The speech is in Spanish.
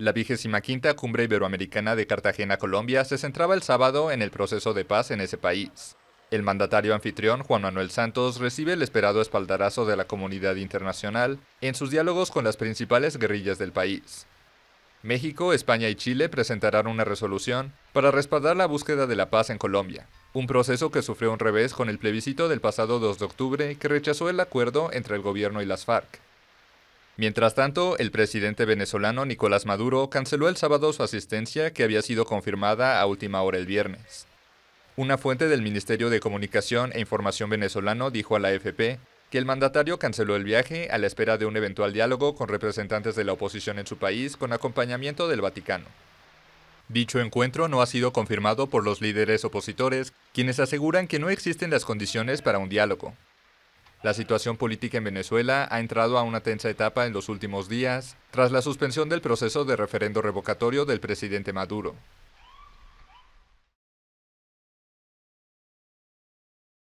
La vigésima quinta cumbre iberoamericana de Cartagena, Colombia, se centraba el sábado en el proceso de paz en ese país. El mandatario anfitrión, Juan Manuel Santos, recibe el esperado espaldarazo de la comunidad internacional en sus diálogos con las principales guerrillas del país. México, España y Chile presentarán una resolución para respaldar la búsqueda de la paz en Colombia, un proceso que sufrió un revés con el plebiscito del pasado 2 de octubre que rechazó el acuerdo entre el gobierno y las FARC. Mientras tanto, el presidente venezolano Nicolás Maduro canceló el sábado su asistencia que había sido confirmada a última hora el viernes. Una fuente del Ministerio de Comunicación e Información venezolano dijo a la AFP que el mandatario canceló el viaje a la espera de un eventual diálogo con representantes de la oposición en su país con acompañamiento del Vaticano. Dicho encuentro no ha sido confirmado por los líderes opositores, quienes aseguran que no existen las condiciones para un diálogo. La situación política en Venezuela ha entrado a una tensa etapa en los últimos días, tras la suspensión del proceso de referendo revocatorio del presidente Maduro.